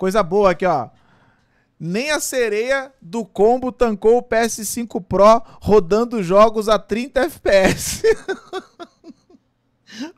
Coisa boa aqui, ó. Nem a sereia do combo tancou o PS5 Pro rodando jogos a 30 FPS.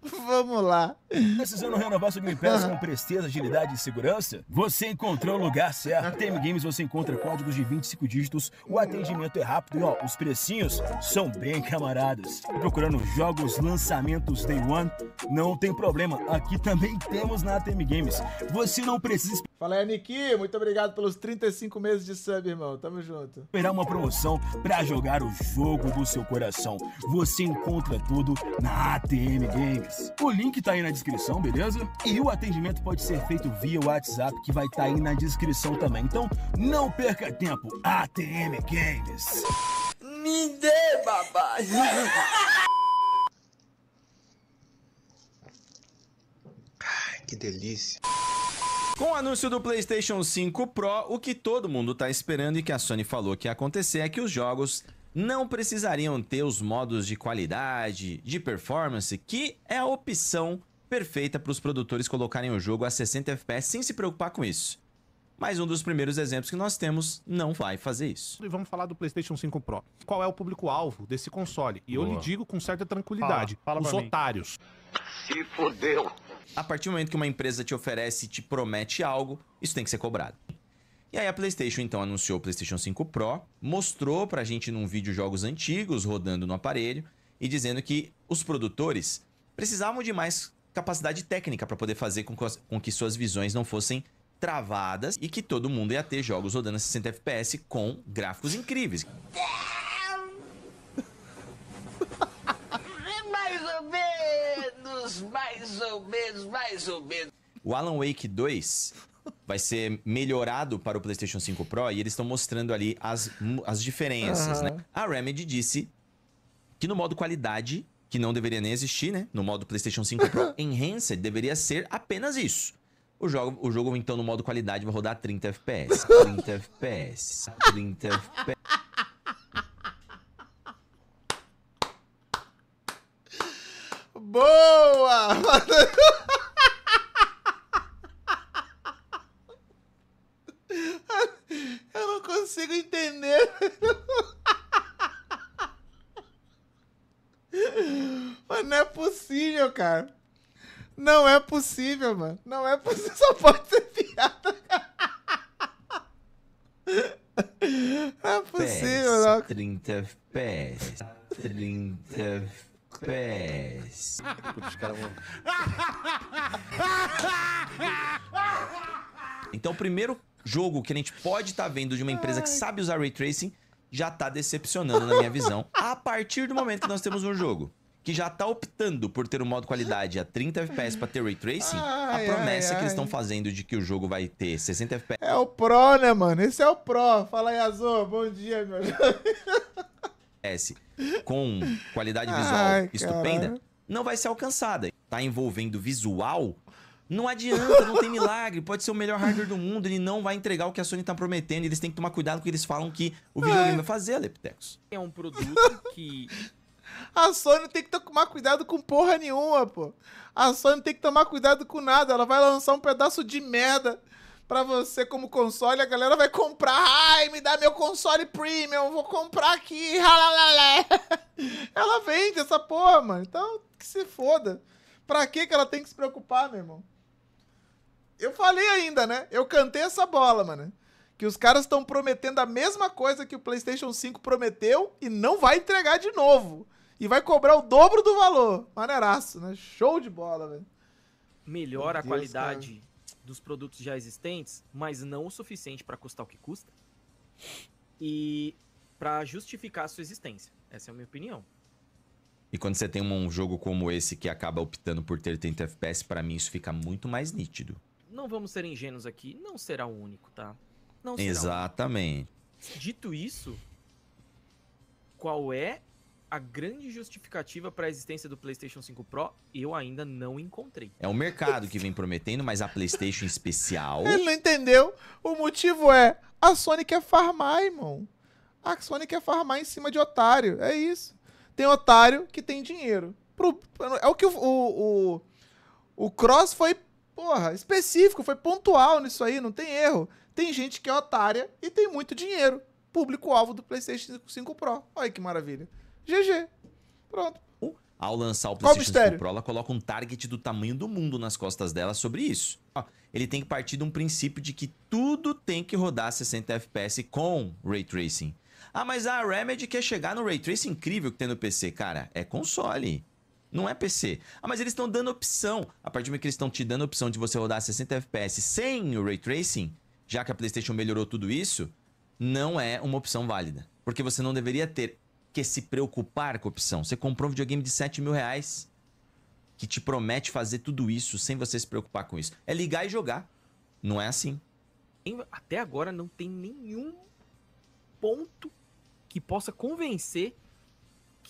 Vamos lá. Precisando renovar sua Game Pass com ah. presteza, agilidade e segurança? Você encontrou o lugar certo. Na TM Games você encontra códigos de 25 dígitos, o atendimento é rápido e ó, os precinhos são bem camaradas. Procurando jogos, lançamentos Day One? Não tem problema, aqui também temos na ATM Games. Você não precisa... Fala aí, Niki, muito obrigado pelos 35 meses de sub, irmão. Tamo junto. Esperar uma promoção para jogar o jogo do seu coração. Você encontra tudo na ATM Games games. O link tá aí na descrição, beleza? E o atendimento pode ser feito via WhatsApp, que vai estar tá aí na descrição também. Então, não perca tempo. ATM Games. Me dê, babá. que delícia. Com o anúncio do PlayStation 5 Pro, o que todo mundo está esperando e que a Sony falou que ia acontecer é que os jogos não precisariam ter os modos de qualidade, de performance, que é a opção perfeita para os produtores colocarem o jogo a 60 FPS sem se preocupar com isso. Mas um dos primeiros exemplos que nós temos não vai fazer isso. E vamos falar do PlayStation 5 Pro. Qual é o público-alvo desse console? E Boa. eu lhe digo com certa tranquilidade: fala, fala os otários. Mim. Se fodeu. A partir do momento que uma empresa te oferece e te promete algo, isso tem que ser cobrado. E aí a PlayStation então anunciou o PlayStation 5 Pro, mostrou pra gente num vídeo jogos antigos rodando no aparelho e dizendo que os produtores precisavam de mais capacidade técnica para poder fazer com que suas visões não fossem travadas e que todo mundo ia ter jogos rodando a 60 FPS com gráficos incríveis. mais ou menos, mais ou menos, mais ou menos. O Alan Wake 2 vai ser melhorado para o PlayStation 5 Pro e eles estão mostrando ali as, as diferenças, uhum. né? A Remedy disse que no modo qualidade, que não deveria nem existir, né? No modo PlayStation 5 Pro Enhanced deveria ser apenas isso. O jogo, o jogo então no modo qualidade vai rodar 30 FPS, 30 FPS, 30 FPS. Boa! consigo entender. Mas não é possível, cara. Não é possível, mano. Não é possível. Só pode ser piada, cara. Não é possível, não. 30 FPS. 30 FPS. Os caras vão... Então, primeiro jogo que a gente pode estar tá vendo de uma empresa que sabe usar ray tracing já está decepcionando na minha visão. A partir do momento que nós temos um jogo que já está optando por ter um modo qualidade a 30 FPS para ter ray tracing, ai, a promessa ai, que eles estão fazendo de que o jogo vai ter 60 FPS. É o Pro, né, mano? Esse é o Pro. Fala aí, Azul. Bom dia, meu. S. com qualidade visual ai, estupenda, não vai ser alcançada. Tá envolvendo visual não adianta, não tem milagre. Pode ser o melhor hardware do mundo, ele não vai entregar o que a Sony tá prometendo. Eles têm que tomar cuidado com que eles falam que o é. videogame é. vai fazer, Leptex. É um produto que a Sony tem que tomar cuidado com porra nenhuma, pô. A Sony tem que tomar cuidado com nada. Ela vai lançar um pedaço de merda pra você como console. A galera vai comprar. Ai, me dá meu console premium. Vou comprar aqui. Ela vende essa porra, mano. Então, que se foda. Pra que, que ela tem que se preocupar, meu irmão? Eu falei ainda, né? Eu cantei essa bola, mano. Que os caras estão prometendo a mesma coisa que o PlayStation 5 prometeu e não vai entregar de novo. E vai cobrar o dobro do valor. Maneiraço, né? Show de bola, velho. Melhora Deus, a qualidade cara. dos produtos já existentes, mas não o suficiente para custar o que custa. E para justificar a sua existência. Essa é a minha opinião. E quando você tem um jogo como esse que acaba optando por ter 30 FPS, para mim isso fica muito mais nítido não vamos ser ingênuos aqui, não será o único, tá? Não será Exatamente. Único. Dito isso, qual é a grande justificativa para a existência do PlayStation 5 Pro, eu ainda não encontrei. É o mercado que vem prometendo, mas a PlayStation especial. Ele não entendeu. O motivo é a Sony quer farmar, irmão. A Sony quer farmar em cima de otário. É isso. Tem otário que tem dinheiro. Pro, é o que o, o, o, o Cross foi Porra, específico, foi pontual nisso aí, não tem erro. Tem gente que é otária e tem muito dinheiro. Público-alvo do PlayStation 5 Pro. Olha que maravilha. GG. Pronto. Ao lançar o PlayStation 5 Pro, ela coloca um target do tamanho do mundo nas costas dela sobre isso. Ele tem que partir de um princípio de que tudo tem que rodar 60 FPS com Ray Tracing. Ah, mas a Remedy quer chegar no Ray Tracing incrível que tem no PC. Cara, é console. Não é PC. Ah, mas eles estão dando opção. A partir do momento que eles estão te dando opção de você rodar 60 FPS sem o Ray Tracing, já que a PlayStation melhorou tudo isso, não é uma opção válida. Porque você não deveria ter que se preocupar com a opção. Você comprou um videogame de 7 mil reais que te promete fazer tudo isso sem você se preocupar com isso. É ligar e jogar. Não é assim. Até agora não tem nenhum ponto que possa convencer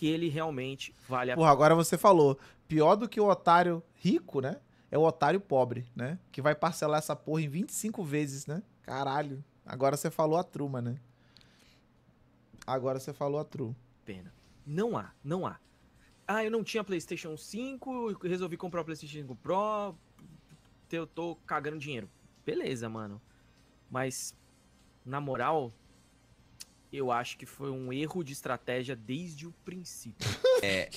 que ele realmente vale a pena. agora você falou. Pior do que o otário rico, né? É o otário pobre, né? Que vai parcelar essa porra em 25 vezes, né? Caralho. Agora você falou a truma, né? Agora você falou a tru Pena. Não há, não há. Ah, eu não tinha PlayStation 5, resolvi comprar o PlayStation 5 Pro, eu tô cagando dinheiro. Beleza, mano. Mas, na moral, eu acho que foi um erro de estratégia desde o princípio. é.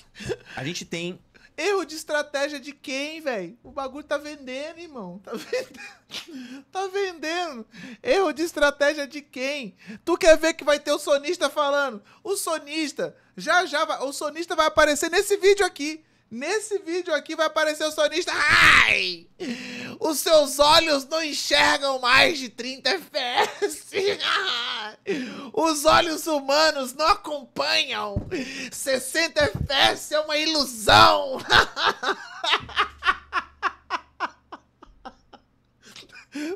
A gente tem. Erro de estratégia de quem, velho? O bagulho tá vendendo, irmão. Tá vendendo. tá vendendo. Erro de estratégia de quem? Tu quer ver que vai ter o sonista falando? O sonista. Já já vai... o sonista vai aparecer nesse vídeo aqui. Nesse vídeo aqui vai aparecer o sonista. Ai! Os seus olhos não enxergam mais de 30 FPS. Os olhos humanos não acompanham. 60 FPS é uma ilusão.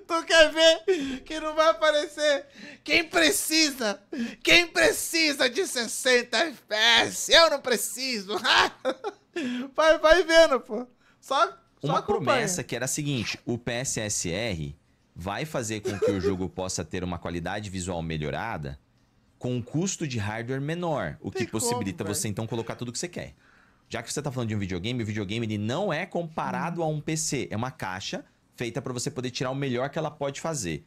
Tu quer ver que não vai aparecer? Quem precisa? Quem precisa de 60 FPS? Eu não preciso. vai, vai vendo, pô. Só, só Uma promessa que era a seguinte: o PSSR vai fazer com que o jogo possa ter uma qualidade visual melhorada com um custo de hardware menor, o Tem que possibilita como, você então colocar tudo que você quer. Já que você está falando de um videogame, o videogame ele não é comparado hum. a um PC, é uma caixa feita para você poder tirar o melhor que ela pode fazer.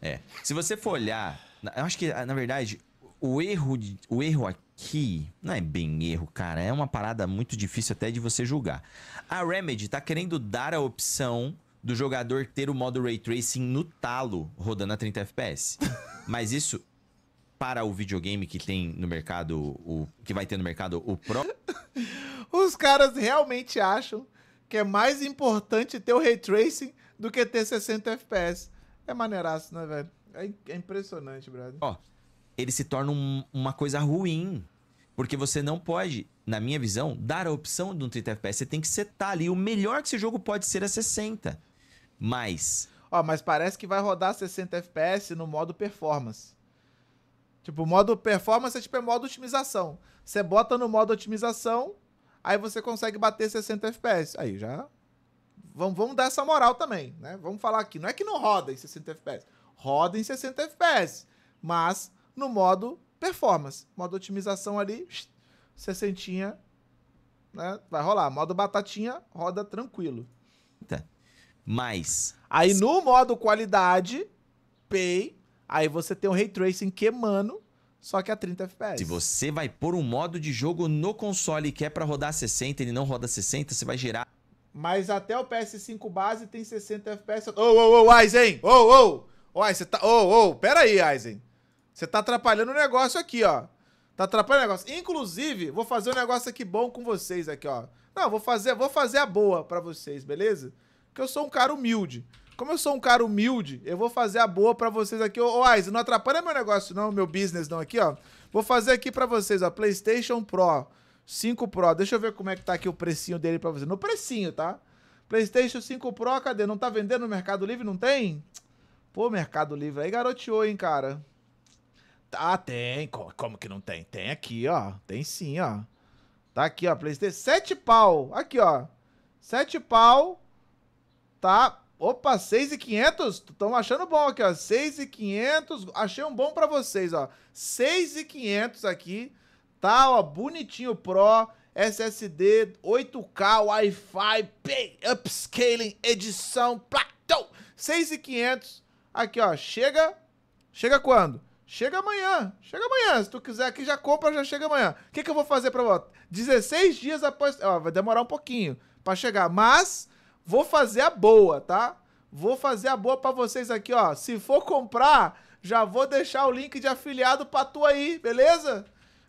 É. Se você for olhar, eu acho que, ah, na verdade, o erro, o erro aqui não é bem erro, cara. É uma parada muito difícil até de você julgar. A Remedy tá querendo dar a opção do jogador ter o modo Ray Tracing no talo rodando a 30 FPS. Mas isso para o videogame que tem no mercado, o que vai ter no mercado o Pro. Os caras realmente acham que é mais importante ter o Ray Tracing do que ter 60 FPS. É maneiraço, né, velho? É, é, impressionante, brother. Ó, ele se torna um, uma coisa ruim. Porque você não pode, na minha visão, dar a opção de um 30 FPS. Você tem que setar ali. O melhor que esse jogo pode ser é 60. Mas. Ó, mas parece que vai rodar 60 FPS no modo performance. Tipo, modo performance é tipo é modo otimização. Você bota no modo otimização, aí você consegue bater 60 FPS. Aí já Vamos, vamos dar essa moral também, né? Vamos falar aqui. Não é que não roda em 60 FPS. Roda em 60 FPS. Mas no modo performance. Modo otimização ali, 60 né? Vai rolar. Modo batatinha, roda tranquilo. Mas. Aí no modo qualidade, pay, aí você tem um ray tracing queimando, só que a 30 FPS. Se você vai pôr um modo de jogo no console que é para rodar 60, ele não roda 60, você vai gerar mas até o PS5 base tem 60 FPS. Ô, ô, ô, Aizen! Ô, ô! Ô, você tá. Ô, oh, ô, oh, pera aí, Aizen. Você tá atrapalhando o negócio aqui, ó. Tá atrapalhando o negócio. Inclusive, vou fazer um negócio aqui bom com vocês aqui, ó. Não, vou fazer, vou fazer a boa para vocês, beleza? Porque eu sou um cara humilde. Como eu sou um cara humilde, eu vou fazer a boa para vocês aqui. Ô, Aizen, não atrapalha meu negócio não, meu business não aqui, ó. Vou fazer aqui para vocês, ó, PlayStation Pro. 5 Pro. Deixa eu ver como é que tá aqui o precinho dele para você. No precinho, tá? PlayStation 5 Pro, cadê? Não tá vendendo no Mercado Livre? Não tem? Pô, Mercado Livre aí garoteou, hein, cara? Ah, tem. Como, que não tem? Tem aqui, ó. Tem sim, ó. Tá aqui, ó. PlayStation 7 pau. Aqui, ó. 7 pau. Tá. Opa, 6,500? Estão achando bom aqui, ó. 6,500. Achei um bom para vocês, ó. 6,500 aqui. Tá, ó, bonitinho Pro, SSD, 8K, Wi-Fi, upscaling, edição, platão, 6,500. Aqui, ó, chega, chega quando? Chega amanhã, chega amanhã. Se tu quiser aqui, já compra, já chega amanhã. O que, que eu vou fazer pra você? 16 dias após... Ó, vai demorar um pouquinho pra chegar, mas vou fazer a boa, tá? Vou fazer a boa pra vocês aqui, ó. Se for comprar, já vou deixar o link de afiliado pra tu aí, beleza?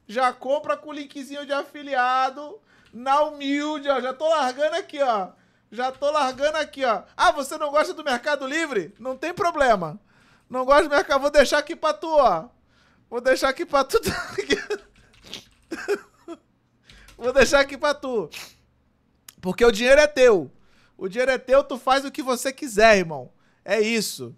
já compra com o linkzinho de afiliado na humilde, ó. Já tô largando aqui, ó. Já tô largando aqui, ó. Ah, você não gosta do Mercado Livre? Não tem problema. Não gosta do Mercado... Vou deixar aqui pra tu, ó. Vou deixar aqui pra tu... Tá vou deixar aqui pra tu. Porque o dinheiro é teu. O dinheiro é teu, tu faz o que você quiser, irmão. É isso.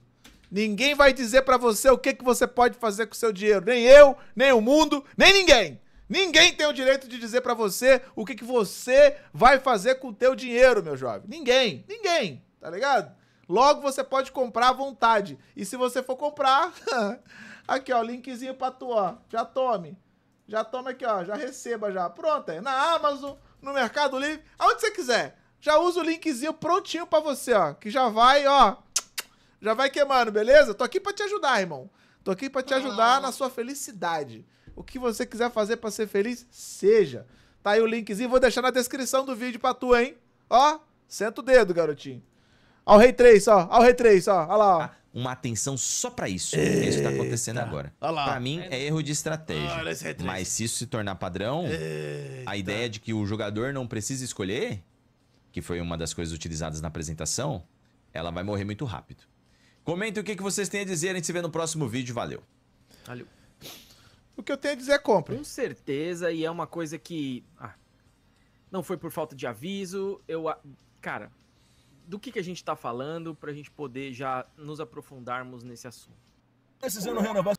Ninguém vai dizer para você o que, que você pode fazer com o seu dinheiro. Nem eu, nem o mundo, nem ninguém. Ninguém tem o direito de dizer para você o que, que você vai fazer com o teu dinheiro, meu jovem. Ninguém, ninguém, tá ligado? Logo você pode comprar à vontade. E se você for comprar, aqui ó, linkzinho pra tu, ó. Já tome. Já toma aqui, ó. Já receba já. Pronto, é. Na Amazon, no Mercado Livre, aonde você quiser. Já usa o linkzinho prontinho para você, ó. Que já vai, ó. Já vai queimando, beleza? Tô aqui para te ajudar, irmão. Tô aqui para te ajudar ah. na sua felicidade. O que você quiser fazer para ser feliz, seja. Tá aí o linkzinho, vou deixar na descrição do vídeo pra tu, hein? Ó, senta o dedo, garotinho. Ó o Rei 3, ó. Ó o Rei 3, ó. Olha lá, ó. Ah, uma atenção só para isso. Eita. É isso que tá acontecendo agora. Para mim, é erro de estratégia. Mas se isso se tornar padrão, Eita. a ideia de que o jogador não precisa escolher, que foi uma das coisas utilizadas na apresentação, ela vai morrer muito rápido. Comentem o que, vocês têm a dizer. A gente se vê no próximo vídeo. Valeu. Valeu. O que eu tenho a dizer é compre. Com certeza, e é uma coisa que. Ah, não foi por falta de aviso. Eu. Cara, do que, que a gente está falando para a gente poder já nos aprofundarmos nesse assunto? Precisando renovar.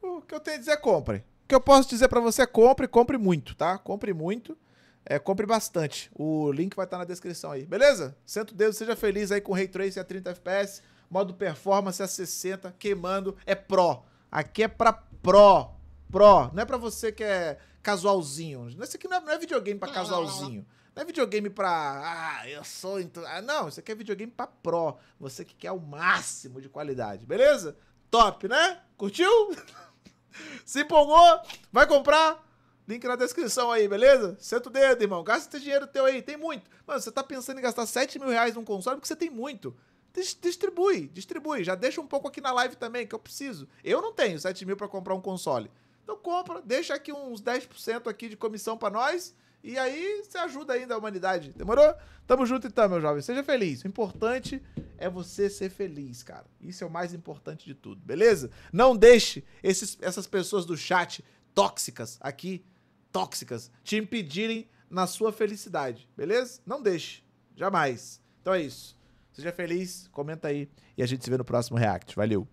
O que eu tenho a dizer é compre. O que eu posso dizer para você é compre, compre muito, tá? Compre muito. É, compre bastante. O link vai estar tá na descrição aí. Beleza? Santo Deus, seja feliz aí com o Ray Trace a 30 FPS modo performance é a 60, queimando, é pro. Aqui é pra pro, pro. Não é pra você que é casualzinho. Isso aqui não é, não é videogame pra casualzinho. Não é videogame pra. Ah, eu sou. Então... Ah, não, isso aqui é videogame pra pro. Você que quer o máximo de qualidade, beleza? Top, né? Curtiu? Se empolgou? Vai comprar? Link na descrição aí, beleza? Senta o dedo, irmão. Gasta esse dinheiro teu aí, tem muito. Mano, você tá pensando em gastar 7 mil reais num console porque você tem muito distribui, distribui. Já deixa um pouco aqui na live também, que eu preciso. Eu não tenho 7 mil para comprar um console. Então compra, deixa aqui uns 10% aqui de comissão para nós. E aí você ajuda ainda a humanidade. Demorou? Tamo junto então, meu jovem. Seja feliz. O importante é você ser feliz, cara. Isso é o mais importante de tudo, beleza? Não deixe esses, essas pessoas do chat tóxicas aqui, tóxicas, te impedirem na sua felicidade, beleza? Não deixe. Jamais. Então é isso. Seja feliz, comenta aí e a gente se vê no próximo React. Valeu!